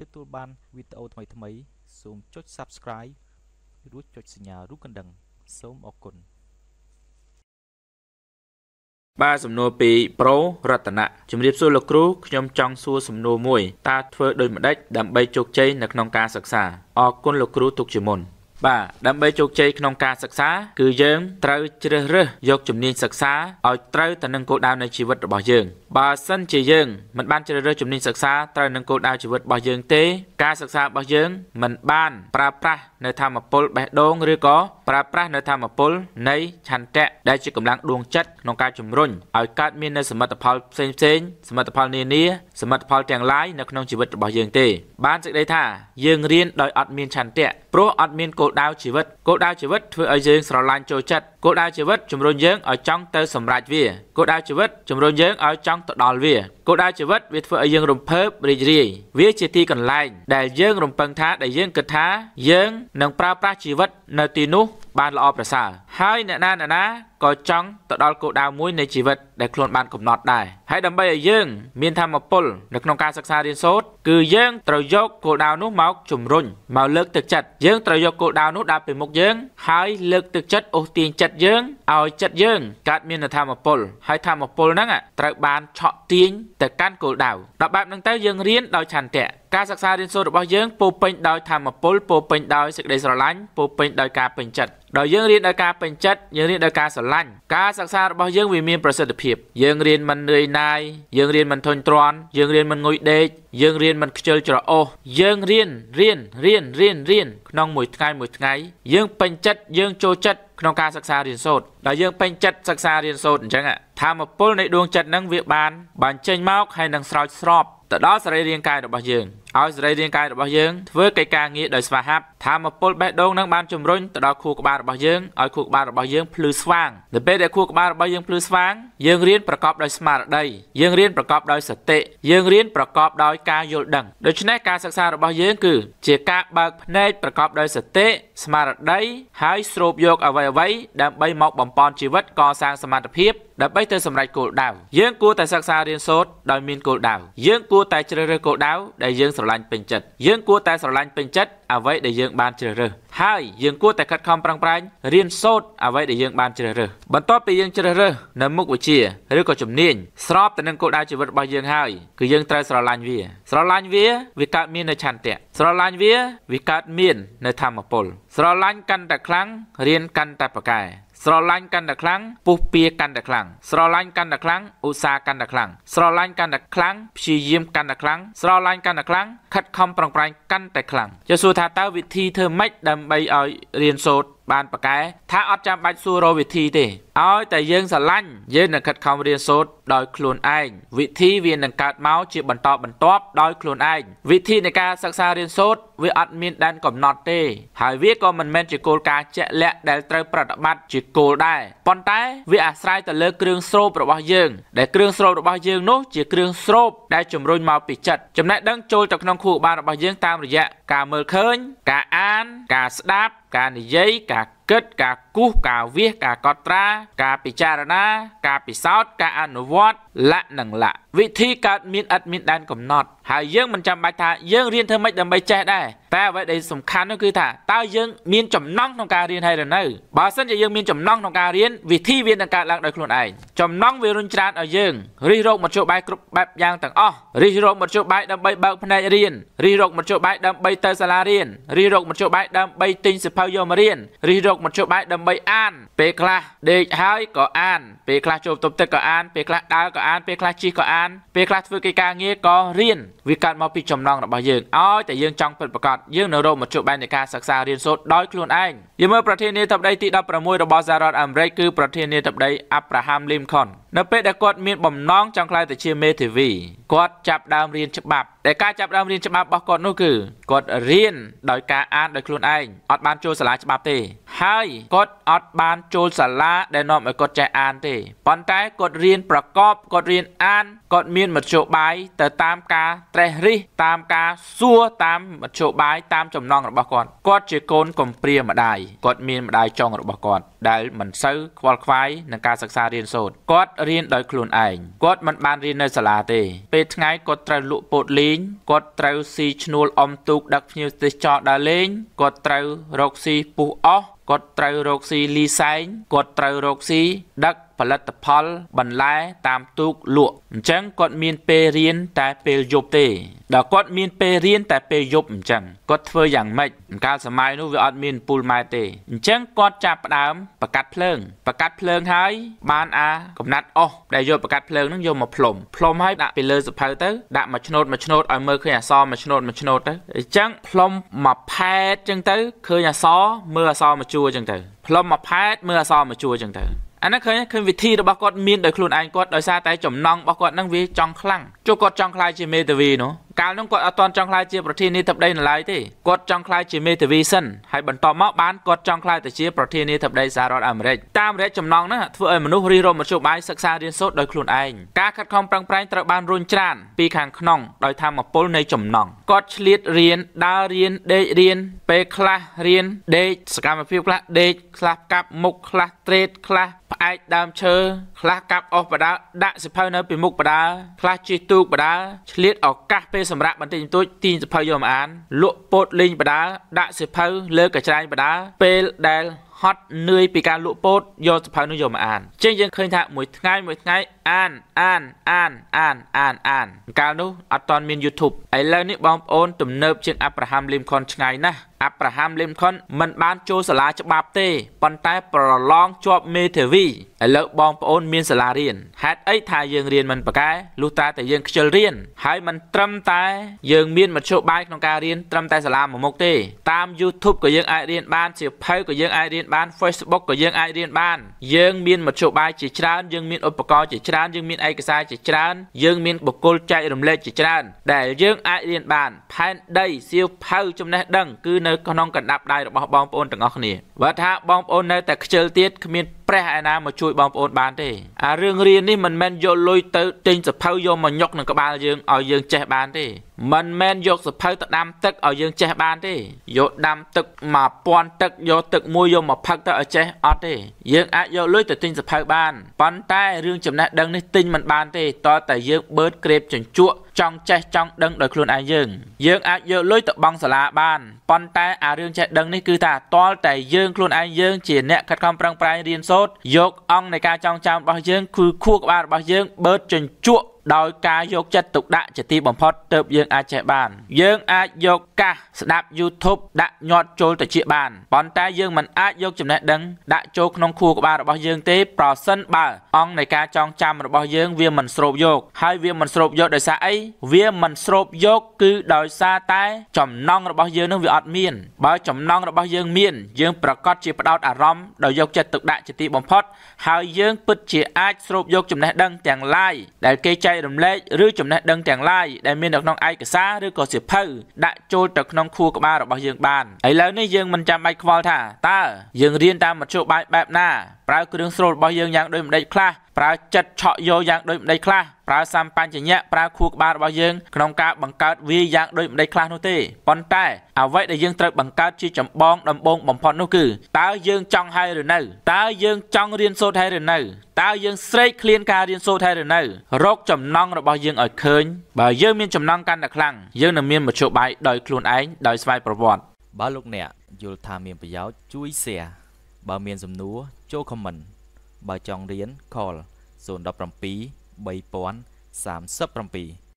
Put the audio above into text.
ដើម្បីទទួលបានវីដេអូថ្មីៗសូមចុច Subscribe រួចចុចសញ្ញារូបកណ្ដឹងសូមអរគុណបាទសំណួរពីប្រូរតនៈជំរាបសួរលោកគ្រូខ្ញុំចង់សួរសំណួរមួយតើធ្វើដូចម្តេចដើម្បីជោគជ័យនៅក្នុងការសិក្សាអរគុណលោកគ្រូទុកជាមុនបាទដើម្បីជោគជ័យក្នុងការសិក្សា គឺយើងត្រូវជ្រើសរើសយកជំនាញសិក្សាឲ្យត្រូវទៅនឹងគោលដៅនៃជីវិតរបស់យើងបើសិនជាយើងមិនបានជ្រើសរើសជំនាញសិក្សាត្រូវនឹងគោលដៅជីវិតរបស់យើងទេការសិក្សារបស់យើងមិនបានប្រើប្រាស់នៅធម្មពលបេះដូងឬក៏ប្រើប្រាស់នៅធម្មពលនៃ ឆន្ទៈដែលជាកម្លាំងដួងចិត្តក្នុងការជំរុញឲ្យកើតមាននៅសមិទ្ធផលផ្សេងផ្សេងសមិទ្ធផលនានាសមិទ្ធផលទាំងឡាយនៅក្នុងជីវិតរបស់យើងទេបានសេចក្តីថាយើងរៀនដោយអត់មានឆន្ទៈព្រោះអត់មានគោលដៅជីវិតគោលដៅជីវិតធ្វើឲ្យយើងស្រឡាញ់ចូលចិត្តគោលដៅជីវិតជំរុញយើងឲ្យចង់ទៅសម្រេចវាគោលដៅជីវិតជំរុញយើងឲ្យចង់ទៅដល់វាគោលដៅជីវិតវាធ្វើឲ្យយើងរំភើបរីករាយវាជាទីកន្លែងដែលយើងរំពឹងថាដែលយើងគិតថា យើងនឹងប្រើប្រាស់ជីវិតនៅទីនោះបានល្អប្រសើរហើយអ្នកណាអ្នកណាក៏ចង់ទៅដល់គោលដៅមួយនៃជីវិតដែលខ្លួនបានកំណត់ដែរហើយដើម្បីឲ្យយើងមានធម៌ពលនៅក្នុងការសិក្សារៀនសូត្រគឺយើងត្រូវយកគោលដៅនោះមកជំរុញមកលើកទឹកចិត្តយើងត្រូវយកគោលដៅនោះដាក់ពីមុខយើង ហើយលើកទឹកចិត្តអូសទាញចិត្តយើងឲ្យចិត្តយើងកើតមានធម៌ពលហើយធម៌ពលហ្នឹងត្រូវបានឆក់ទាញទៅកាន់គោលដៅដល់បែបហ្នឹងទៅយើងរៀនដោយឆន្ទៈការសិក្សារៀនសូត្ររបស់យើងពោពេញដោយធម៌ពលពោពេញដោយសេចក្តីស្រឡាញ់ពោពេញដោយការពេញចិត្តដោយយើងរៀនដោយការពេញចិត្តយើងរៀនដោយការស្រឡាញ់ ការសិក្សារបស់យើងវាមានប្រសិទ្ធភាពយើងរៀនមិននឿយណាយយើងរៀនមិនធុញទ្រាន់យើងរៀនមិនងុយដេកយើងរៀនមិនខ្ជិលច្រអូសយើងរៀនរៀនរៀនរៀនរៀនក្នុងមួយថ្ងៃមួយថ្ងៃយើងពេញចិត្តយើងចូលចិត្តក្នុងការសិក្សារៀនសូត្រដោយយើងពេញចិត្តសិក្សារៀនសូត្រអញ្ចឹងធមពលនៃដួងចិត្តនឹងវាបានបានចេញមកហើយនឹងស្រោចស្រពទៅដល់សរីរាង្គកាយរបស់យើងឲ្យសរីរាង្គកាយរបស់យើងធ្វើកិច្ចការងារដោយស្វាហាប់ធមពលបេះដូងនឹងបានជំរុញទៅដល់ខួរក្បាលរបស់យើងឲ្យខួរក្បាលរបស់យើងភ្លឺស្វាងនៅពេលដែលខួរក្បាលរបស់យើងភ្លឺស្វាងយើងរៀនប្រកបដោយស្មារតីយើងរៀនប្រកបដោយសតិយើងរៀនប្រកបដោយការយល់ដឹងដូច្នេះការសិក្សារបស់យើងគឺជាការបើកភ្នែកប្រកបដោយសតិស្មារតីហើយស្រូបយកអ្វីៗដើម្បីមកបំពេញជីវិតកសាងសមត្ថភាពដើម្បីទៅសម្រេចគោលដៅយើងគួរតែសិក្សារៀនសូត្រដោយមានគោលដៅយើងគួរតែជ្រើសរើសគោលដៅដែលយើងស្រឡាញ់ពេញចិត្តយើងគួរតែស្រឡាញ់ពេញចិត្តអ្វីដែលយើងបានជ្រើសរើសហើយយើងគួរតែខិតខំប្រឹងប្រែងរៀនសូត្រអ្វីដែលយើងបានជ្រើសរើសបន្ទាប់ពីយើងជ្រើសរើសនៅមុខវិជ្ជាឬក៏ជំនាញស្របទៅនឹងគោលដៅជីវិតរបស់យើងហើយគឺយើងត្រូវស្រឡាញ់វាស្រឡាញ់វាវាកើតមាននៅឆន្ទៈស្រឡាញ់វាវាកើតមាននៅធម៌ពល ស្រឡាញ់កាន់តែខ្លាំងរៀនកាន់តែប្រកែស្រឡាញ់កាន់តែខ្លាំងពុះពៀកាន់តែខ្លាំងស្រឡាញ់កាន់តែខ្លាំងឧស្សាហ៍កាន់តែខ្លាំងស្រឡាញ់កាន់តែខ្លាំងព្យាយាមកាន់តែខ្លាំងស្រឡាញ់កាន់តែខ្លាំងខិតខំប្រឹងប្រែងកាន់តែខ្លាំងចុះសួរថាតើវិធីធ្វើម៉េចដើម្បីឲ្យរៀនសូត្របានប៉ាកែថាអត់ចាំបាច់សួររកវិធីទេឲ្យតែយើងស្រឡាញ់យើងនឹងខិតខំរៀនសូត្រដោយខ្លួនឯងវិធីវានឹងកើតមកជាបន្តបន្ទាប់ដោយខ្លួនឯងវិធីនៃការសិក្សារៀនសូត្រវាអត់មាន ដែនកំណត់ទេ ហើយវាក៏មិនមែនជាគោលការណ៍ជាក់លាក់ដែលត្រូវប្រតិបត្តិជាគោលដែរប៉ុន្តែ វាអាស្រ័យទៅលើគ្រឿងស្រោបរបស់យើងដែលគ្រឿងស្រោបរបស់យើងនោះជាគ្រឿងស្រោបដែលជំរុញមកពីចិត្តចំណេះដឹងចូលទៅក្នុងខួរក្បាលរបស់យើងតាមរយៈការមើលឃើញការអានការស្ដាប់ការនិយាយការគិតការគូសការវាសការកត់ត្រាការពិចារណា ការពិសោធន៍ការអនុវត្តលៈនិងលៈវិធីកើតមានឥតមានដែនកំណត់ហើយយើងមិនចាំបាច់ថាយើងរៀនធ្វើម៉េចដើម្បីចេះដែរតែអ្វីដែលសំខាន់នោះគឺថាតើយើង មានចំណង់ក្នុងការរៀនហើយឬនៅបើសិនជាយើងមានចំណង់ក្នុងការរៀនវិធីវានឹងកើតឡើងដោយខ្លួនឯងចំណង់វារុញច្រានឲ្យយើងរិះរោគមធ្យោបាយគ្រប់បែបយ៉ាងទាំងអស់រិះរោគមធ្យោបាយដើម្បីបើកភ្នែករៀនរិះរោគមធ្យោបាយដើម្បីទៅសាលារៀនរិះរោគមធ្យោបាយដើម្បីទិញសិភៅយកមករៀនរិះរោគមធ្យោបាយដើម្បីអានពេលខ្លះដេកហើយក៏អានពេលខ្លះចូលបន្ទប់ទឹកក៏អានពេលខ្លះដើរក៏អានពេលខ្លះជិះក៏អានពេលខ្លះធ្វើកិច្ចការងារក៏រៀនវាកើតមកពីចំណងរបស់យើងឲ្យតែយើងចង់ពិតប្រាកដយើងនៅរកមជ្ឈបាយនៃការសិក្សារៀនសូត្រដោយខ្លួនឯងយើងមើលប្រធានាធិបតីទី16របស់សហរដ្ឋអាមេរិកគឺប្រធានាធិបតី Abraham Lincoln នៅពេលដែលគាត់មានបំណងចង់ក្លាយទៅជាមេធាវីគាត់ចាប់ដើមរៀនច្បាប់តែការចាប់ដើមរៀនច្បាប់របស់គាត់នោះគឺគាត់រៀនដោយការអានដោយខ្លួនឯងអត់បានចូលសាលាច្បាប់ទេហើយគាត់អត់បានចូលសាលាដែលនាំឲ្យគាត់ចេះអានទេប៉ុន្តែគាត់រៀនប្រកបគាត់រៀនអានគាត់មានមធ្យោបាយទៅតាមការត្រេះរិះតាមការសួរតាមមធ្យោបាយតាមចំណងរបស់គាត់គាត់ជាកូនកំព្រាម្ដាយគាត់មានម្ដាយចុងរបស់គាត់ដែលមិនសូវខ្វល់ខ្វាយនឹងការសិក្សារៀនសូត្រគាត់រៀនដោយខ្លួនឯងគាត់មិនបានរៀននៅសាលាទេ ពេលថ្ងៃគាត់ត្រូវលក់ពោតលីងងគាត់ត្រូវស៊ីឈ្នួលអំទូកដឹកភ្ញៀវទេសចរដើរលេងគាត់ត្រូវរកស៊ីពុះអស់គាត់ត្រូវរកស៊ីលីសែងគាត់ត្រូវរកស៊ី ដឹកផលិតផលបន្លែ តាមទូកលក់អញ្ចឹងគាត់មានពេលរៀនតែពេលយប់ទេដល់គាត់មានពេលរៀនតែពេលយប់អញ្ចឹងគាត់ធ្វើយ៉ាងម៉េចកាលសម័យនោះវាអត់មានពូលម៉ែទេអញ្ចឹងគាត់ចាប់ផ្ដើមបកាត់ភ្លើងបកាត់ភ្លើងហើយបានអាកំណាត់អស់ដែលយកបកាត់ភ្លើងនឹងយកមកផ្លុំផ្លុំហើយដាក់ពីលើសភៅទៅដាក់មួយឆ្នោតមួយឆ្នោតឲ្យមើលឃើញអសមួយឆ្នោតមួយឆ្នោតទៅអញ្ចឹងផ្លុំមួយផែតអញ្ចឹងទៅឃើញអសមើលអសមួយជួចឹងទៅផ្លុំមកផែតមើលអសរមកជួចឹងទៅអាហ្នឹងឃើញឃើញវិធីរបស់គាត់មានដោយខ្លួនឯងគាត់ដោយសារតែចំណងរបស់គាត់ហ្នឹងវាចង់ខ្លាំងជួគាត់ចង់ខ្លាយជាមេតាវីនោះកាលនោះគាត់អត់តន់ចង់ខ្លាយជា ប្រធានាធិបតីនៅឡើយទេគាត់ចង់ខ្លាយជាមេធាវីសិនហើយបន្តមកបានគាត់ចង់ខ្លាយទៅជាប្រធានាធិបតីសហរដ្ឋអាមេរិកតាមរយៈចំណងនោះធ្វើឲ្យមនុស្សរិះរោបមធ្យោបាយសិក្សារៀនសូត្រដោយខ្លួនឯងការខិតខំប្រឹងប្រែងត្រូវបានរុញច្រានពីខាងក្នុងដោយធម៌ពលនៃចំណងគាត់ឆ្លៀតរៀនដើររៀនដេករៀនពេលខ្លះរៀនដេកសកម្មភាពខ្លះដេកខ្លះកាប់មុខខ្លះត្រេតខ្លះផ្អែកដើមឈើខ្លះកាប់អស់បដាដាក់សិភៅនៅពីមុខបដាខ្លះជិះទូកបដាឆ្លៀតឱកាសពេលសម្រាប់បន្តិចបន្តួចទាញសភៅយកមកអាន លក់ពោតលេងបដាដាក់សភៅលើកញ្ច្រែងបដាពេលដែល ហត់នឿយពីការលក់ពោតយកសភៅនោះយកមកអានចឹងយើងឃើញថាមួយថ្ងៃមួយថ្ងៃអានអានអានអានអានអានកាលនោះអត់ទាន់មាន YouTube ឥឡូវនេះបងប្អូនទំនើបជាងអាប់រ៉ាហាំលីមខុនឆ្ងាយណាស់អាប់រ៉ាហាំលីមខុនមិនបានចូលសាលាច្បាប់ទេប៉ុន្តែប្រឡងជាប់មេធាវីឥឡូវបងប្អូនមានសាលារៀនហេតុអីថាយើងរៀនមិនប្រកែលុះត្រាតែយើងខ្ជិលរៀនហើយមិនត្រឹមតែយើងមានមធ្យោបាយក្នុងការរៀនត្រឹមតែសាលាមួយមុខទេតាម YouTube ក៏យើងអាចរៀនបានសៀវភៅក៏យើងអាចរៀនបាន Facebook ក៏យើងអាចរៀនបានយើងមានមធ្យោបាយជាច្រើនយើងមានឧបករណ៍ជាច្រើនច្រើនយើងមានឯកសារជាច្រើនយើងមានបុគ្គលចែករំលែកជាច្រើនដែលយើងអាចរៀនបានផែនដីសៀវភៅចំណេះដឹងគឺនៅក្នុងកណ្ដាប់ដៃរបស់បងប្អូនទាំងអស់គ្នាបើថាបងប្អូននៅតែខ្ជិលទៀតគ្មានព្រះឯណាមកជួយបងប្អូនបានទេអារឿងរៀននេះមិនមែនយកលុយទៅទិញសភៅយកមកញុកនឹងក្បាលយើងឲ្យយើងចេះបានទេមិនមែនយកសភៅទៅដាំទឹកឲ្យយើងចេះបានទេយកដាំទឹក1000ទឹកយកទឹកមួយយកមកផឹកទៅឲ្យចេះអត់ទេយើងអាចយកលុយទៅទិញសភៅបានប៉ុន្តែរឿងចំណេះដឹងនេះទិញមិនបានទេតើតែយើងបឺតក្រេបចញ្ជក់ចង់ចេះចង់ដឹងដោយខ្លួនឯងយើងយើង អាចយកលុយទៅបង់សាលាបានប៉ុន្តែអារឿងចេះដឹងនេះគឺថាតលតែយើងខ្លួនឯងយើងជាអ្នកខិតខំប្រឹងប្រែងរៀនសូត្រយកអង្គនៃការចង់ចាំរបស់យើងគឺខួរក្បាលរបស់យើងបឺតចញ្ជក់ដោយការយកចិត្តទុកដាក់ជាទីបំផុតទៅយើងអាចចេះបានយើងអាចយកកាសស្ដាប់ YouTube ដាក់ញាត់ចូលទៅជាបានប៉ុន្តែយើងមិនអាចយកចំណេះដឹងដាក់ចូលក្នុងខួរក្បាលរបស់យើងទេប្រសិនបើអង្គនៃការចងចាំរបស់យើង វាមិនស្រូបយកហើយវាមិនស្រូបយកដោយសារអីវាមិនស្រូបយកគឺដោយសារតែ ចំណងរបស់យើងនឹងវាអត់មានបើចំណងរបស់យើងមានយើងប្រកាសជាផ្ដោតអារម្មណ៍ដោយយកចិត្តទុកដាក់ជាទីបំផុតហើយយើងពិតជាអាចស្រូបយកចំណេះដឹងទាំងឡាយដែលគេចែករំលែកឬចំណេះដឹងទាំងឡាយដែលមាននៅក្នុងឯកសារឬក៏សៀវភៅដាក់ចូលទៅក្នុងខួរក្បាលរបស់យើងបានឥឡូវនេះយើងមិនចាំបាច់ខ្វល់ថាតើយើងរៀនតាមមធ្យោបាយបែបណាប្រើគ្រឿងស្រូលរបស់យើងយ៉ាងដូចម្តេចខ្លះប្រើចិត្តឆក់យកយ៉ាងដូចម្ដេចខ្លះប្រើសម្បញ្ញញ្ញៈប្រើខួរក្បាលរបស់យើងក្នុងការបង្កើតវាយ៉ាងដូចម្ដេចខ្លះនោះទេប៉ុន្តែអ្វីដែលយើងត្រូវបង្កើតជាចម្បងដំបូងបំផុតនោះគឺតើយើងចង់ហើយឬនៅតើយើងចង់រៀនសូត្រហើយឬនៅតើយើងស្រេកឃ្លានការរៀនសូត្រហើយឬនៅ រកចំណងរបស់យើងឲ្យឃើញបើយើងមានចំណងកាន់តែខ្លាំងយើងនឹងមានមធ្យោបាយដោយខ្លួនឯងដោយស្វ័យប្រវត្តិបើលោកអ្នកយល់ថាមានប្រយោជន៍ជួយ share បើមានសំណួរចូល comment បើចង់រៀន call 017 3037